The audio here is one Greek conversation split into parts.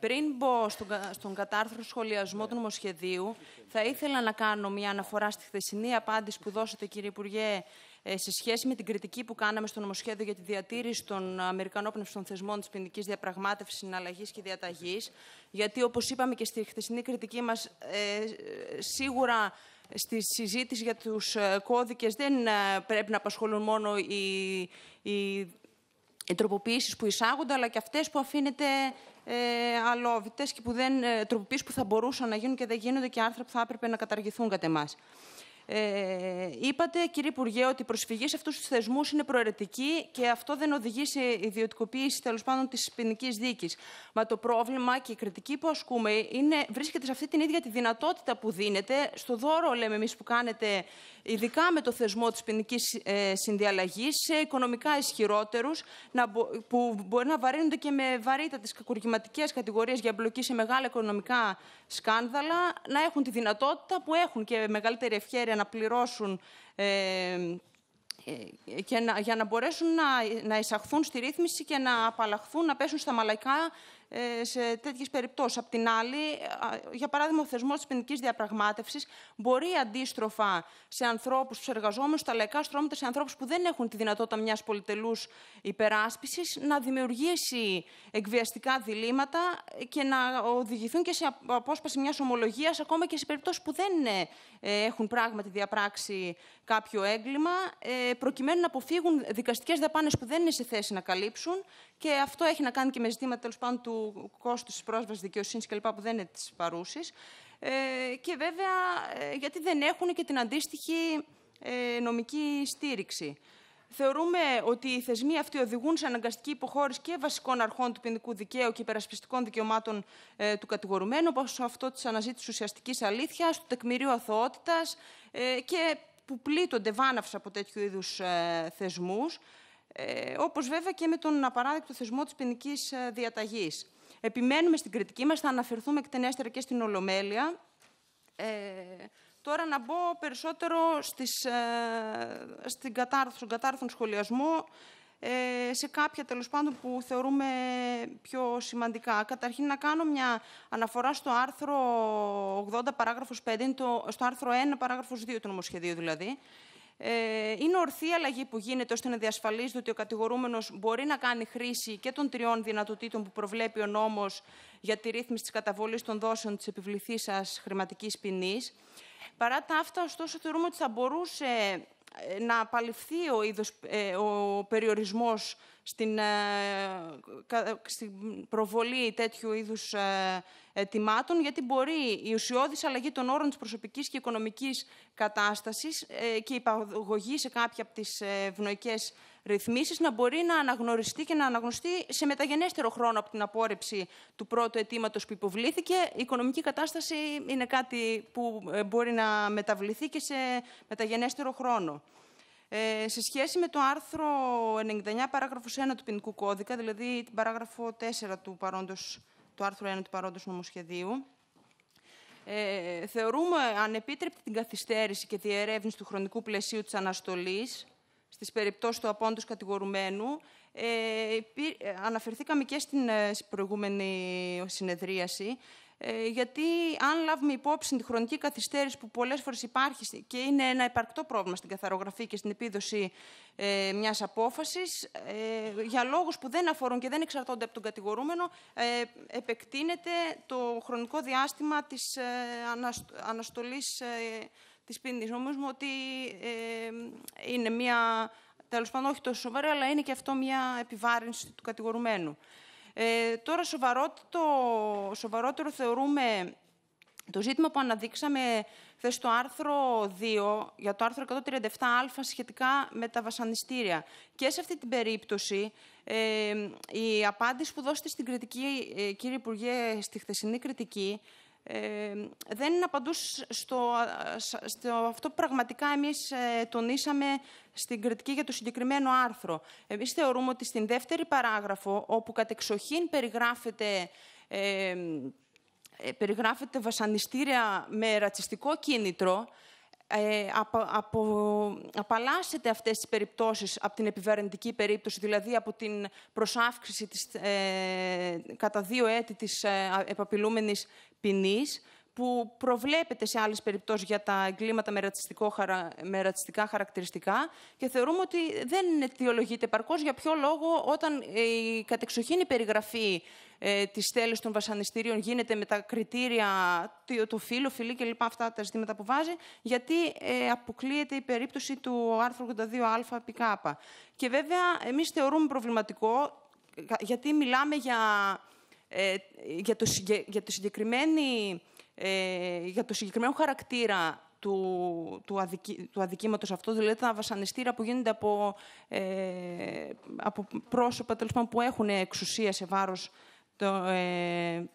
Πριν μπω στον, κατάρθρο σχολιασμό του νομοσχεδίου, θα ήθελα να κάνω μια αναφορά στη χθεσινή απάντηση που δώσατε, κύριε Υπουργέ, ε, σε σχέση με την κριτική που κάναμε στο νομοσχέδιο για τη διατήρηση των Αμερικανόπνευστων θεσμών της ποινικής διαπραγμάτευσης, συναλλαγής και διαταγής. Γιατί, όπως είπαμε και στη χθεσινή κριτική μας, ε, σίγουρα στη συζήτηση για τους ε, κώδικες, δεν πρέπει να απασχολούν μόνο οι, οι τροποποιήσεις που εισάγονται, αλλά και αυτές που αφήνεται ε, και που δεν, ε, τροποποιήσεις που θα μπορούσαν να γίνουν και δεν γίνονται και άρθρα που θα έπρεπε να καταργηθούν κατά εμάς. Ε, είπατε, κύριε Υπουργέ, ότι η προσφυγή σε αυτούς τους θεσμούς είναι προαιρετική και αυτό δεν οδηγεί σε ιδιωτικοποίηση τέλος πάντων της ποινικής δίκης. Μα το πρόβλημα και η κριτική που ασκούμε είναι, βρίσκεται σε αυτή την ίδια τη δυνατότητα που δίνεται, στο δώρο, λέμε εμείς, που κάνετε, ειδικά με το θεσμό της ποινικής ε, συνδιαλλαγής, σε οικονομικά ισχυρότερους, που μπορεί να βαρύνονται και με τις κακουργηματικές κατηγορίες για εμπλοκή σε μεγάλα οικονομικά σκάνδαλα, να έχουν τη δυνατότητα που έχουν και μεγαλύτερη ευχαίρεια να πληρώσουν ε, ε, και να, για να μπορέσουν να, να εισαχθούν στη ρύθμιση και να απαλλαχθούν, να πέσουν στα μαλακά ε, σε τέτοιες περιπτώσεις. Απ' την άλλη, για παράδειγμα, ο θεσμός της ποινικής διαπραγμάτευσης μπορεί αντίστροφα σε ανθρώπους, στους εργαζόμενους, στα λαϊκά στρώματα, σε ανθρώπους που δεν έχουν τη δυνατότητα μιας πολυτελούς υπεράσπισης να δημιουργήσει εκβιαστικά διλήμματα και να οδηγηθούν και σε απόσπαση μιας ομολογίας ακόμα και σε περιπτώσεις που δεν ε, έχουν πράγματι διαπράξει κάποιο έγκλημα, ε, προκειμένου να αποφύγουν δικαστικές δαπάνες που δεν είναι σε θέση να καλύψουν. Και αυτό έχει να κάνει και με ζητήματα τέλος πάντων, του κόστους της πρόσβασης δικαιοσύνης κλπ. που δεν είναι της παρούσης. Ε, και βέβαια ε, γιατί δεν έχουν και την αντίστοιχη νομική στήριξη. Θεωρούμε ότι οι θεσμοί αυτοί οδηγούν σε αναγκαστική υποχώρηση και βασικών αρχών του ποινικού δικαίου και υπερασπιστικών δικαιωμάτων του κατηγορουμένου, όπως αυτό της αναζήτησης ουσιαστικής αλήθειας, του τεκμηρίου αθωότητας και που πλήττονται βάναυσα από τέτοιου είδους ε, θεσμούς, ε, όπως βέβαια και με τον απαράδεκτο θεσμό της ποινικής ε, διαταγής. Επιμένουμε στην κριτική μας, θα αναφερθούμε εκτενέστερα και στην Ολομέλεια. Ε, τώρα να μπω περισσότερο στις, στην κατάρθ, στον κατάρθον σχολιασμό ε, σε κάποια τέλος πάντων που θεωρούμε πιο σημαντικά. Καταρχήν να κάνω μια αναφορά στο άρθρο 80 παράγραφος 5, το, στο άρθρο 1 παράγραφος 2 του νομοσχεδίου δηλαδή. Ε, είναι ορθή η αλλαγή που γίνεται ώστε να διασφαλίζεται ότι ο κατηγορούμενος μπορεί να κάνει χρήση και των τριών δυνατοτήτων που προβλέπει ο νόμος για τη ρύθμιση της καταβόλης των δόσεων της επιβληθής σας χρηματικής ποινής. Παρά τα αυτά, ωστόσο, θεωρούμε ότι θα μπορούσε να απαλληφθεί ο, ε, ο περιορισμός στην, ε, στην προβολή τέτοιου είδους ε, ετοιμάτων, γιατί μπορεί η ουσιώδης αλλαγή των όρων της προσωπικής και οικονομικής κατάστασης και η υπαγωγή σε κάποια από τις ευνοϊκές ρυθμίσεις να μπορεί να αναγνωριστεί και να αναγνωστεί σε μεταγενέστερο χρόνο από την απόρριψη του πρώτου αιτήματος που υποβλήθηκε. Η οικονομική κατάσταση είναι κάτι που ε, μπορεί να μεταβληθεί και σε μεταγενέστερο χρόνο. Ε, σε σχέση με το άρθρο 99, παράγραφος 1 του ποινικού κώδικα, δηλαδή την παράγραφο 4 του, παρόντος, του άρθρου 1 του παρόντος νομοσχεδίου, ε, θεωρούμε ανεπίτρεπτη την καθυστέρηση και διερεύνηση του χρονικού πλαισίου της αναστολής στις περιπτώσεις του απόντος κατηγορουμένου. Ε, ε, αναφερθήκαμε και στην ε, προηγούμενη συνεδρίαση, γιατί αν λάβουμε υπόψη τη χρονική καθυστέρηση που πολλές φορές υπάρχει και είναι ένα υπαρκτό πρόβλημα στην καθαρογραφή και στην επίδοση ε, μιας απόφασης, για λόγους που δεν αφορούν και δεν εξαρτώνται από τον κατηγορούμενο, επεκτείνεται το χρονικό διάστημα της αναστολής τη όμω Νομίζω ότι ε, είναι μια. Τέλος πάντων, όχι τόσο σοβαρή, αλλά είναι και αυτό μια επιβάρυνση του κατηγορουμένου. Ε, τώρα, σοβαρότερο, σοβαρότερο θεωρούμε το ζήτημα που αναδείξαμε χθες στο άρθρο 2, για το άρθρο 137α σχετικά με τα βασανιστήρια. Και σε αυτή την περίπτωση, ε, η απάντηση που δώσετε στην κριτική, κύριε Υπουργέ, στη χθεσινή κριτική, δεν είναι στο, αυτό που πραγματικά εμείς ε, τονίσαμε στην κριτική για το συγκεκριμένο άρθρο. Εμείς θεωρούμε ότι στην δεύτερη παράγραφο, όπου κατεξοχήν περιγράφεται... Ε, περιγράφεται βασανιστήρια με ρατσιστικό κίνητρο, ε, απο, απο, απαλλάσσεται αυτές τις περιπτώσεις από την επιβαρυντική περίπτωση, δηλαδή από την προσάυξηση της, κατά δύο έτη της ε, ποινής που προβλέπεται σε άλλες περιπτώσεις για τα εγκλήματα με, χαρα... με ρατσιστικά χαρακτηριστικά και θεωρούμε ότι δεν αιτιολογείται παρκώς για ποιο λόγο όταν η κατεξοχήνη περιγραφή ε, της θέλης των βασανιστήριων γίνεται με τα κριτήρια του φύλου, φιλή και λοιπά αυτά τα ζητήματα που βάζει, γιατί ε, αποκλείεται η περίπτωση του άρθρου 82α πκ. Και βέβαια εμείς θεωρούμε προβληματικό γιατί μιλάμε για ε, για, το, ε, για, το συγκεκριμένο χαρακτήρα του, του, του αδικήματος αυτό, δηλαδή τα βασανιστήρα που γίνονται από, ε, από πρόσωπα που έχουν εξουσία σε βάρος ε,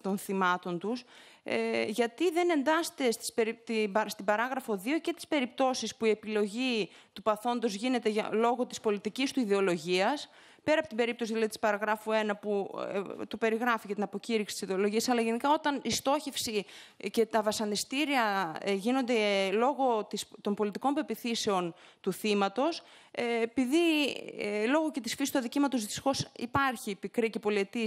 των, ε, θυμάτων τους, γιατί δεν εντάσσεται στις στην παράγραφο 2 και τις περιπτώσεις που η επιλογή του παθόντος γίνεται για, λόγω της πολιτικής του ιδεολογίας, Πέρα από την περίπτωση δηλαδή, της παραγράφου 1 που ε, του περιγράφει για την αποκήρυξη της ιδεολογίας, αλλά γενικά όταν η στόχευση και τα βασανιστήρια ε, γίνονται ε, λόγω της, των πολιτικών πεπιθήσεων του θύματος, ε, επειδή λόγω και της φύσης του αδικήματος δυστυχώς υπάρχει πικρή και πολιετής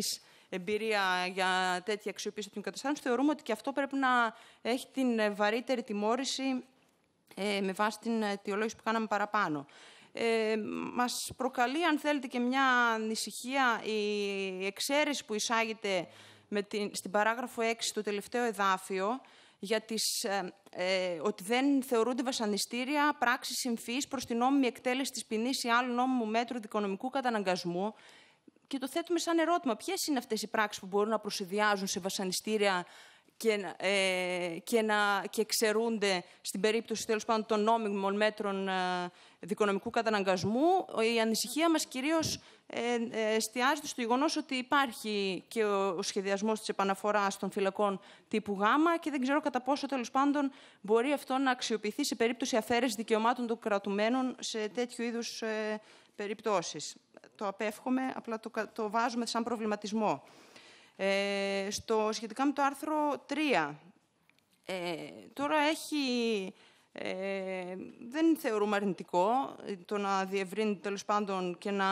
εμπειρία για τέτοια αξιοποίηση των καταστάσεων, θεωρούμε ότι και αυτό πρέπει να έχει την βαρύτερη τιμώρηση με βάση την αιτιολόγηση που κάναμε παραπάνω ε, μας προκαλεί, αν θέλετε, και μια ανησυχία η εξαίρεση που εισάγεται με την, στην παράγραφο 6 του τελευταίο εδάφιο, για τις, ε, ε, ότι δεν θεωρούνται βασανιστήρια πράξεις συμφύης προς την νόμιμη εκτέλεση της ποινής ή άλλου νόμιμου μέτρου δικονομικού καταναγκασμού. Και το θέτουμε σαν ερώτημα, ποιες είναι αυτές οι πράξεις που μπορούν να προσυδειάζουν σε βασανιστήρια και, ε, και, να, και ξερούνται στην περίπτωση τέλος πάντων των νόμιμων μέτρων ε, δικονομικού καταναγκασμού. Η ανησυχία μας κυρίως ε, ε εστιάζεται στο γεγονός ότι υπάρχει και ο, σχεδιασμός της επαναφοράς των φυλακών τύπου Γ και δεν ξέρω κατά πόσο τέλος πάντων μπορεί αυτό να αξιοποιηθεί σε περίπτωση αφαίρεσης δικαιωμάτων των κρατουμένων σε τέτοιου είδους ε, περιπτώσεις. Το απέφχομαι, απλά το, το βάζουμε σαν προβληματισμό. Ε, στο, σχετικά με το άρθρο 3. Ε, τώρα έχει... Ε, δεν θεωρούμε αρνητικό το να διευρύνει τέλος πάντων και να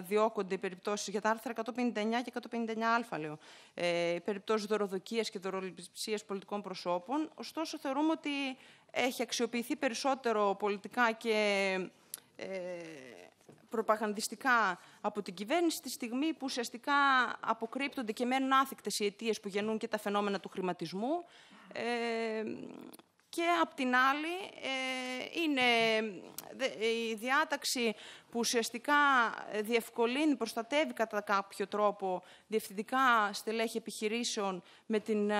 διώκονται οι περιπτώσεις για τα άρθρα 159 και 159α, λέω. Ε, οι περιπτώσεις δωροδοκίας και δωροληψίας πολιτικών προσώπων. Ωστόσο, θεωρούμε ότι έχει αξιοποιηθεί περισσότερο πολιτικά και ε, προπαγανδιστικά από την κυβέρνηση τη στιγμή που ουσιαστικά αποκρύπτονται και μένουν άθικτες οι αιτίες που γεννούν και τα φαινόμενα του χρηματισμού. Ε, και απ' την άλλη ε, είναι η διάταξη που ουσιαστικά ε, διευκολύνει, προστατεύει κατά κάποιο τρόπο διευθυντικά στελέχη επιχειρήσεων με την ε,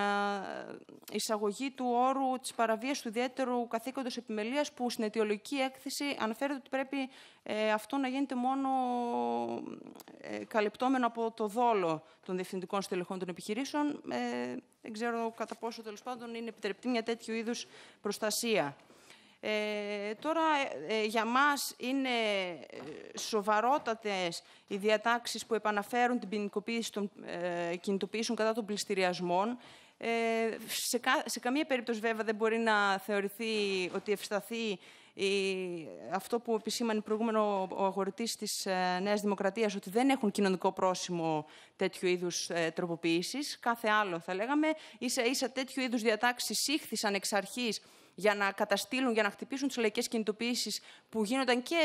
εισαγωγή του όρου της παραβίας του ιδιαίτερου καθήκοντος επιμελίας που στην αιτιολογική έκθεση αναφέρεται ότι πρέπει ε, αυτό να γίνεται μόνο καλυπτόμενο από το δόλο των διευθυντικών στελεχών των επιχειρήσεων. δεν ξέρω κατά πόσο τέλος πάντων είναι επιτρεπτή μια τέτοιου είδους προστασία. Ε, τώρα, ε, ε, για μας είναι σοβαρότατες οι διατάξεις που επαναφέρουν την ποινικοποίηση των ε, κινητοποιήσεων κατά των πληστηριασμών. Σε, σε καμία περίπτωση, βέβαια, δεν μπορεί να θεωρηθεί ότι ευσταθεί αυτό που επισήμανε προηγούμενο ο αγορητής της ε, Νέας Δημοκρατίας, ότι δεν έχουν κοινωνικό πρόσημο τέτοιου είδους ε, τροποποιήσεις. Κάθε άλλο, θα λέγαμε. Ίσα, ίσα τέτοιου είδους διατάξεις σύχθησαν εξ αρχής για να καταστήλουν, για να χτυπήσουν τις λαϊκές κινητοποιήσεις που γίνονταν και,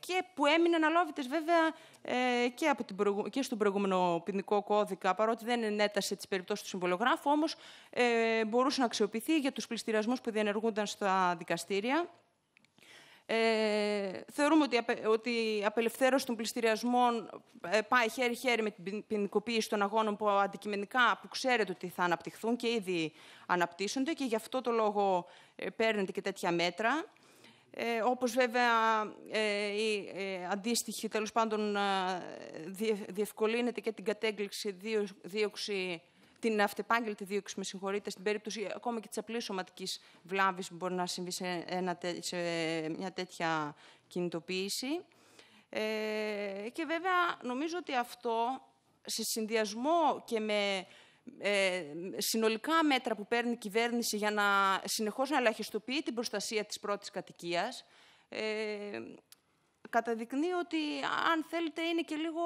και που έμειναν αλόβητες βέβαια ε, και, από την και στον προηγούμενο ποινικό κώδικα, παρότι δεν ενέτασε τις περιπτώσεις του συμβολογράφου, όμως ε, μπορούσε να αξιοποιηθεί για τους πληστηριασμούς που διενεργούνταν στα δικαστήρια. Ε, θεωρούμε ότι, ότι η απελευθέρωση των πληστηριασμών ε, πάει χέρι-χέρι με την ποινικοποίηση των αγώνων που αντικειμενικά που ξέρετε ότι θα αναπτυχθούν και ήδη αναπτύσσονται και γι' αυτό το λόγο ε, παίρνετε και τέτοια μέτρα. Ε, όπως βέβαια ε, η αντίστοιχη, τέλος πάντων, διευκολύνεται και την κατέγκληξη δίωξη την αυτεπάγγελτη δίωξη, με συγχωρείτε, στην περίπτωση ακόμα και της απλής σωματικής βλάβης που μπορεί να συμβεί σε, ένα, σε μια τέτοια κινητοποίηση. Ε, και βέβαια νομίζω ότι αυτό σε συνδυασμό και με ε, συνολικά μέτρα που παίρνει η κυβέρνηση για να συνεχώς να ελαχιστοποιεί την προστασία της πρώτης κατοικίας, ε, καταδεικνύει ότι, αν θέλετε, είναι και λίγο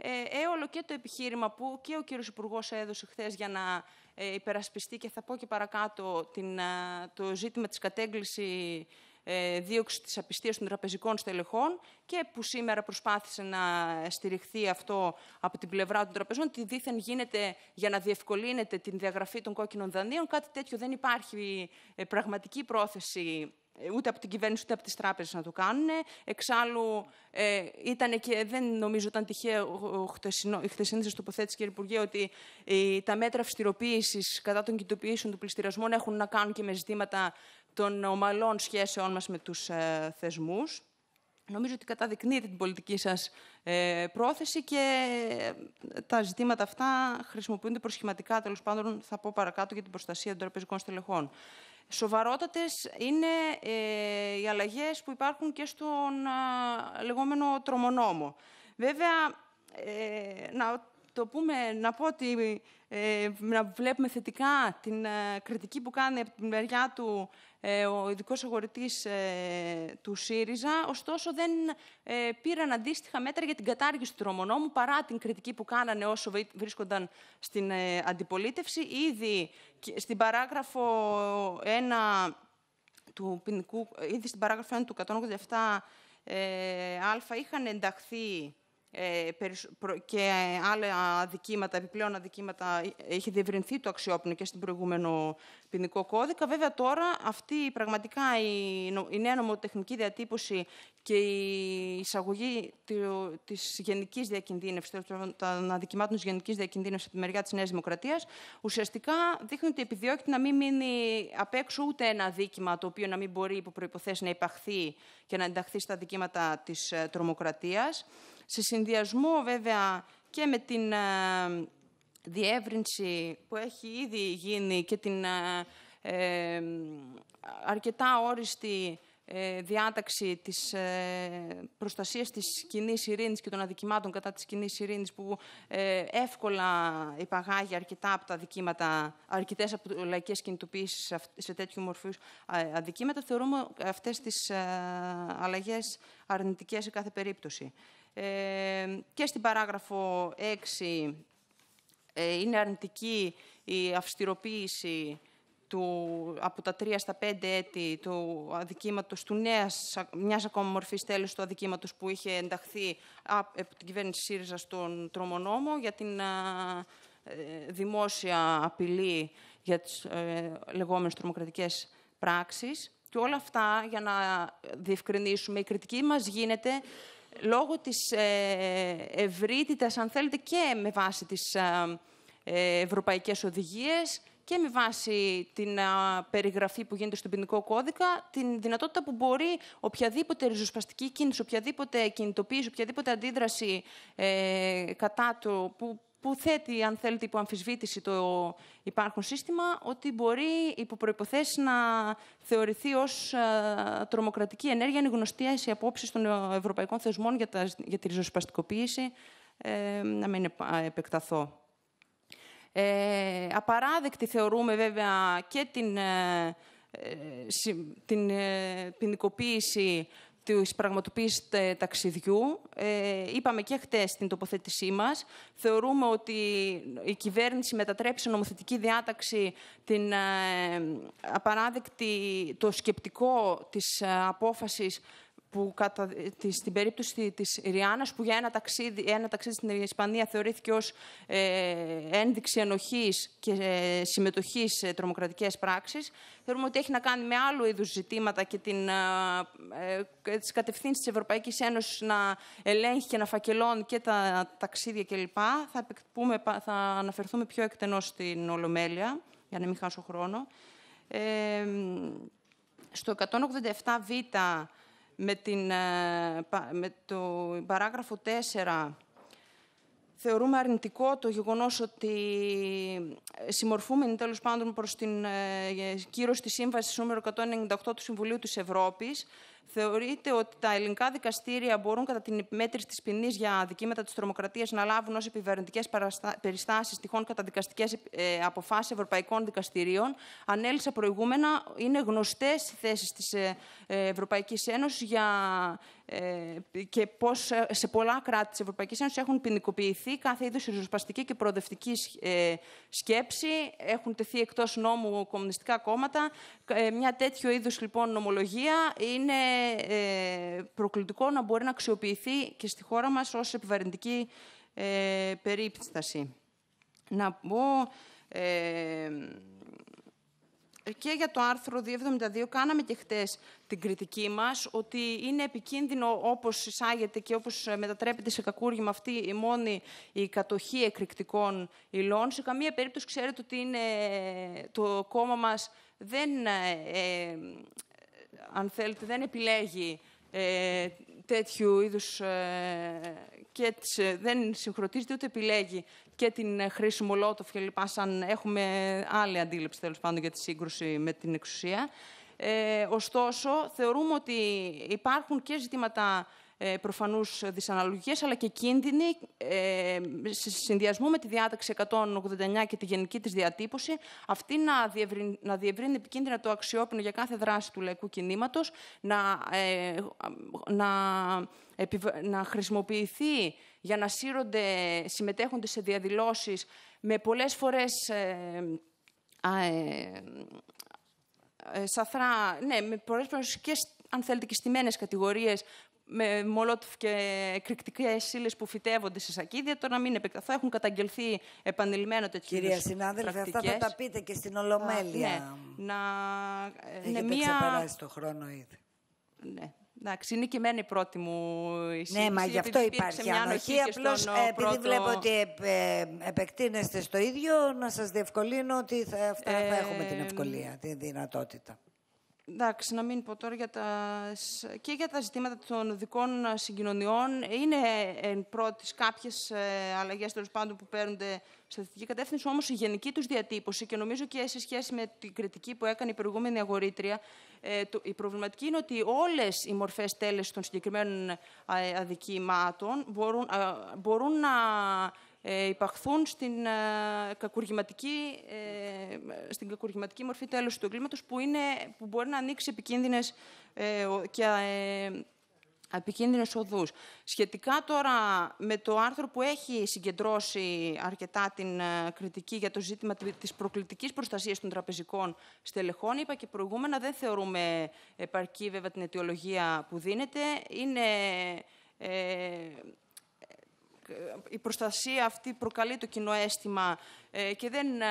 ε, έολο και το επιχείρημα που και ο κύριος Υπουργός έδωσε χθες για να ε, υπερασπιστεί και θα πω και παρακάτω την, ε, το ζήτημα της κατέγκληση ε, δίωξης της απιστίας των τραπεζικών στελεχών και που σήμερα προσπάθησε να στηριχθεί αυτό από την πλευρά των τραπεζών, ότι δήθεν γίνεται για να διευκολύνεται την διαγραφή των κόκκινων δανείων. Κάτι τέτοιο δεν υπάρχει ε, πραγματική πρόθεση ε, ούτε από την κυβέρνηση ούτε από τις τράπεζες να το κάνουν. Εξάλλου, ε, ήταν και, δεν νομίζω ήταν τυχαίο η χθεσινή τοποθέτηση, κύριε Υπουργέ, ότι ε, τα μέτρα αυστηροποίησης κατά των κινητοποιήσεων του πληστηριασμών έχουν να κάνουν και με ζητήματα των ομαλών σχέσεών μας με τους ε, θεσμούς. Νομίζω ότι καταδεικνύεται την πολιτική σας ε, πρόθεση και τα ζητήματα αυτά χρησιμοποιούνται προσχηματικά, τέλος πάντων θα πω παρακάτω, για την προστασία των τραπεζικών στελεχών. Σοβαρότατες είναι ε, οι αλλαγές που υπάρχουν και στον λεγόμενο τρομονόμο. Βέβαια, ε, να το πούμε, να πω ότι ε, να βλέπουμε θετικά την ε, κριτική που κάνει από την μεριά του ε, ο ειδικός αγορητής ε, του ΣΥΡΙΖΑ. Ωστόσο, δεν πήραν αντίστοιχα μέτρα για την κατάργηση του τρομονόμου παρά την κριτική που κάνανε όσο βρίσκονταν στην αντιπολίτευση. Ήδη στην παράγραφο 1 του ποινικού, ήδη στην παράγραφο 1 του 187 α είχαν ενταχθεί ε, και άλλα αδικήματα, επιπλέον αδικήματα, έχει διευρυνθεί το αξιόπινο και στην προηγούμενο ποινικό κώδικα. Βέβαια τώρα αυτή πραγματικά η, η νέα νομοτεχνική διατύπωση και η εισαγωγή τη γενικής διακινδύνευσης, των αδικημάτων της γενικής διακινδύνευσης από τη μεριά της Νέας Δημοκρατίας, ουσιαστικά δείχνει ότι επιδιώκεται να μην μείνει απ' έξω ούτε ένα αδίκημα το οποίο να μην μπορεί υπό προποθέσει να υπαχθεί και να ενταχθεί στα αδικήματα της ε, τρομοκρατίας σε συνδυασμό βέβαια και με την ε, διεύρυνση που έχει ήδη γίνει και την ε, ε, αρκετά όριστη ε, διάταξη της ε, προστασίας της κοινής ειρήνης και των αδικημάτων κατά της κοινής ειρήνης που εύκολα υπαγάγει αρκετά από τα δικήματα, αρκετές από λαϊκές κινητοποιήσεις σε τέτοιου μορφούς αδικήματα, θεωρούμε αυτές τις αλλαγές αρνητικές σε κάθε περίπτωση και στην παράγραφο 6 ε, είναι αρνητική η αυστηροποίηση του, από τα 3 στα 5 έτη του αδικήματος, του νέας, μιας ακόμα μορφής τέλους του αδικήματος που είχε ενταχθεί από την κυβέρνηση ΣΥΡΙΖΑ στον τρομονόμο για την ε, δημόσια απειλή για τις ε, λεγόμενες τρομοκρατικές πράξεις. Και όλα αυτά, για να διευκρινίσουμε, η κριτική μας γίνεται λόγω της ε, ευρύτητας, αν θέλετε, και με βάση τις ε, ε, ευρωπαϊκές οδηγίες και με βάση την περιγραφή που γίνεται στον ποινικό κώδικα, την δυνατότητα που μπορεί οποιαδήποτε ριζοσπαστική κίνηση, οποιαδήποτε κινητοποίηση, οποιαδήποτε αντίδραση κατά του που που θέτει, αν θέλετε, υπό αμφισβήτηση το υπάρχον σύστημα, ότι μπορεί υπό προποθέσει να θεωρηθεί ως ε, τρομοκρατική ενέργεια. Είναι γνωστέ οι απόψεις των ε, ευρωπαϊκών θεσμών για, τη ριζοσπαστικοποίηση. Ε, να μην επεκταθώ. Ε, απαράδεκτη θεωρούμε βέβαια και την, ε, την ποινικοποίηση της πραγματοποίησης ταξιδιού. Ε, είπαμε και χτες στην τοποθέτησή μας. Θεωρούμε ότι η κυβέρνηση μετατρέψει σε νομοθετική διάταξη την ε, απαράδεκτη, το σκεπτικό της ε, απόφασης που κατά, ε, στην περίπτωση της Ριάννας, που για ένα ταξίδι, στην Ισπανία θεωρήθηκε ως ε, ένδειξη ενοχής και ε, συμμετοχής σε τρομοκρατικές πράξεις, θεωρούμε ότι έχει να κάνει με άλλου είδους ζητήματα και την, ε, ε τις κατευθύνσεις της Ευρωπαϊκής Ένωσης να ελέγχει και να φακελώνει και τα ταξίδια κλπ. Θα, θα αναφερθούμε πιο εκτενώς στην Ολομέλεια, για να μην χάσω χρόνο. Ε, στο 187β με την ε, με το παράγραφο 4 θεωρούμε αρνητικό το γεγονός ότι ε, συμμορφούμενοι τέλος πάντων προς την ε, κύρωση της Σύμβασης νούμερο 198 του Συμβουλίου της Ευρώπης Θεωρείται ότι τα ελληνικά δικαστήρια μπορούν κατά την επιμέτρηση της ποινής για αδικήματα της τρομοκρατίας να λάβουν ως επιβαρυντικές περιστάσεις τυχόν καταδικαστικές ε, αποφάσεις ευρωπαϊκών δικαστηρίων. Ανέλησα προηγούμενα, είναι γνωστές οι θέσεις της ε, ε, Ευρωπαϊκής Ένωσης για ε, και πώς ε, σε πολλά κράτη της Ευρωπαϊκής Ένωσης έχουν ποινικοποιηθεί κάθε είδους ριζοσπαστική και προοδευτική ε, σκέψη, έχουν τεθεί εκτός νόμου κομμουνιστικά κόμματα. Μια τέτοιο είδους λοιπόν νομολογία είναι προκλητικό να μπορεί να αξιοποιηθεί και στη χώρα μας ως επιβαρυντική περίπτωση. Να πω και για το άρθρο 272 κάναμε και χτες την κριτική μας ότι είναι επικίνδυνο όπως εισάγεται και όπως μετατρέπεται σε κακούργημα αυτή η μόνη η κατοχή εκρηκτικών υλών. Σε καμία περίπτωση ξέρετε ότι είναι, το κόμμα μας δεν, ε, ε αν δεν επιλέγει ε, τέτοιου είδους ε, και ε, δεν συγχρονίζεται ούτε επιλέγει και την ε, χρήση μολότοφ και λοιπά, σαν έχουμε άλλη αντίληψη τέλος πάντων για τη σύγκρουση με την εξουσία. Ε, ωστόσο, θεωρούμε ότι υπάρχουν και ζητήματα ε, Προφανώ δυσαναλογίες, αλλά και κίνδυνοι ε, σε συνδυασμό με τη διάταξη 189 και τη γενική της διατύπωση, αυτή να διευρύνει, να διευρύνει επικίνδυνα το αξιόπινο για κάθε δράση του λαϊκού κινήματος, να, ε, να, να χρησιμοποιηθεί για να σύρονται συμμετέχοντες σε διαδηλώσεις με πολλές φορές σαθρά, ναι, με πολλές φορές και αν θέλετε, και στιμένες κατηγορίες με μολότοφ και εκρηκτικές ύλε που φυτεύονται σε σακίδια. Τώρα να μην επεκταθώ, έχουν καταγγελθεί επανειλημμένα τέτοιες Κυρία συνάδελφε, αυτά θα τα πείτε και στην Ολομέλεια. Α, ναι, να. Ε, Έχετε μία... ξεπεράσει το χρόνο ήδη. Ναι. Εντάξει, είναι και εμένα η πρώτη μου ναι, εισήγηση. Ναι, μα γι' αυτό υπάρχει ανοχή. Απλώ ε, επειδή πρώτο... βλέπω ότι ε, επεκτείνεστε στο ίδιο, να σας διευκολύνω ότι θα, θα έχουμε την ευκολία, τη δυνατότητα. Εντάξει, να μην πω τώρα τα... και για τα ζητήματα των δικών συγκοινωνιών. Είναι ε, εν πρώτης κάποιες αλλαγέ πάντων που παίρνονται στα θετική κατεύθυνση, όμως η γενική τους διατύπωση και νομίζω και σε σχέση με την κριτική που έκανε η προηγούμενη αγορήτρια, ε, η προβληματική είναι ότι όλες οι μορφές τέλεσης των συγκεκριμένων ε, αδικημάτων μπορούν, μπορούν να ε, υπαχθούν στην ε, κακουργηματική, ε, στην κακουργηματική μορφή τέλους του εγκλήματος που, είναι, που μπορεί να ανοίξει επικίνδυνες και επικίνδυνες οδούς. Σχετικά τώρα με το άρθρο που έχει συγκεντρώσει αρκετά την κριτική για το ζήτημα τη προκλητικής προστασίας των τραπεζικών στελεχών, είπα και προηγούμενα, δεν θεωρούμε επαρκή βέβαια την αιτιολογία που δίνεται. Είναι. Ε, η προστασία αυτή προκαλεί το κοινό αίσθημα ε, και δεν ε,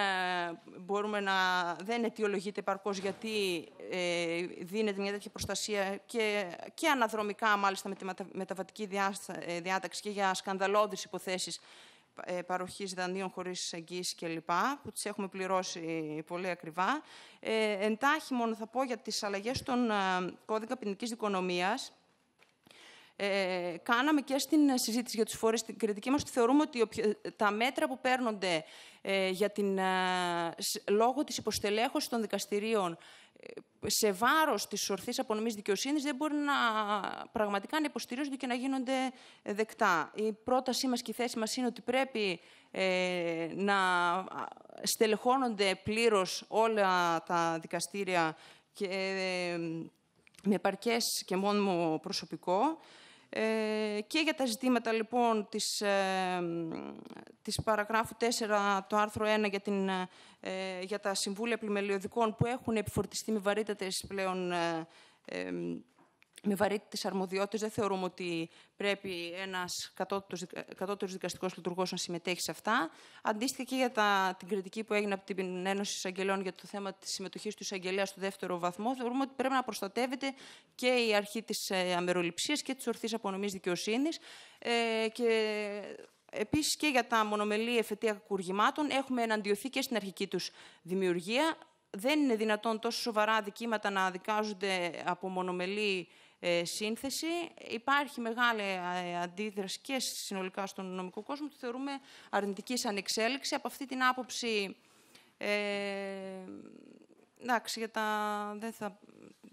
μπορούμε να... δεν αιτιολογείται παρκώς γιατί δίνεται μια τέτοια προστασία και, και αναδρομικά, μάλιστα, με τη μεταβατική διάταξη και για σκανδαλώδεις υποθέσεις παροχής δανείων χωρίς εγγύηση κλπ, που τις έχουμε πληρώσει πολύ ακριβά. Ε, εντάχει μόνο θα πω για τις αλλαγές στον κώδικα ποινικής δικονομίας, ε, κάναμε και στην συζήτηση για τους φορείς στην κριτική μας, ότι θεωρούμε ότι τα μέτρα που παίρνονται ε, για την, ε, λόγω της υποστελέχωσης των δικαστηρίων ε, σε βάρος της ορθής απονομής δικαιοσύνης δεν μπορεί να πραγματικά να υποστηρίζονται και να γίνονται δεκτά. Η πρότασή μας και η θέση μας είναι ότι πρέπει ε, να στελεχώνονται πλήρως όλα τα δικαστήρια και, με επαρκές και μόνιμο προσωπικό. Ε, και για τα ζητήματα λοιπόν της, ε, της παραγράφου 4 το άρθρο 1 για, την, ε, για τα συμβούλια πλημελιωδικών που έχουν επιφορτιστεί με βαρύτατες πλέον με βαρύτητε αρμοδιότητες. δεν θεωρούμε ότι πρέπει ένας ε, κατώτερος δικαστικός λειτουργός να συμμετέχει σε αυτά. Αντίστοιχα και για τα, την κριτική που έγινε από την Ένωση Εισαγγελών για το θέμα της συμμετοχής του εισαγγελέα στο δεύτερο βαθμό, θεωρούμε ότι πρέπει να προστατεύεται και η αρχή της ε, αμεροληψίας και της ορθής απονομής δικαιοσύνης. Ε, και Επίσης και για τα μονομελή εφετεία κακουργημάτων έχουμε εναντιωθεί και στην αρχική τους δημιουργία. Δεν είναι δυνατόν τόσο σοβαρά δικήματα να δικάζονται από μονομελή ε, σύνθεση. Υπάρχει μεγάλη ε, αντίδραση και συνολικά στον νομικό κόσμο, το θεωρούμε αρνητική σαν εξέλιξη. Από αυτή την άποψη, ε, εντάξει, για, τα, δεν θα,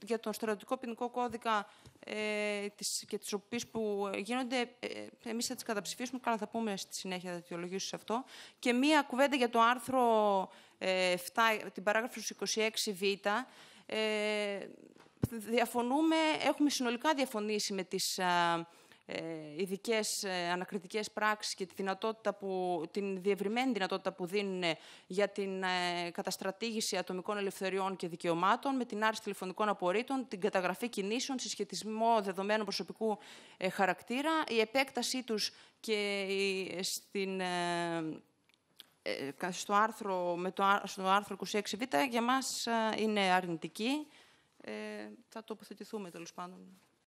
για τον στρατιωτικό ποινικό κώδικα ε, τις, και τις οποίες που γίνονται, ε, εμείς θα τις καταψηφίσουμε, καλά θα πούμε στη συνέχεια θα αιτιολογήσω σε αυτό. Και μία κουβέντα για το άρθρο ε, 7, την παράγραφος 26β, ε, διαφωνούμε, έχουμε συνολικά διαφωνήσει με τις ε, ειδικές ε, ανακριτικές πράξεις και τη δυνατότητα που, την διευρυμένη δυνατότητα που δίνουν για την ε, καταστρατήγηση ατομικών ελευθεριών και δικαιωμάτων, με την άρση τηλεφωνικών απορρίτων, την καταγραφή κινήσεων, συσχετισμό δεδομένων προσωπικού χαρακτήρα, η επέκτασή τους και στην, στο άρθρο, με το, άρθρο 26β για μας είναι αρνητική. Ε, θα τοποθετηθούμε τέλος πάντων.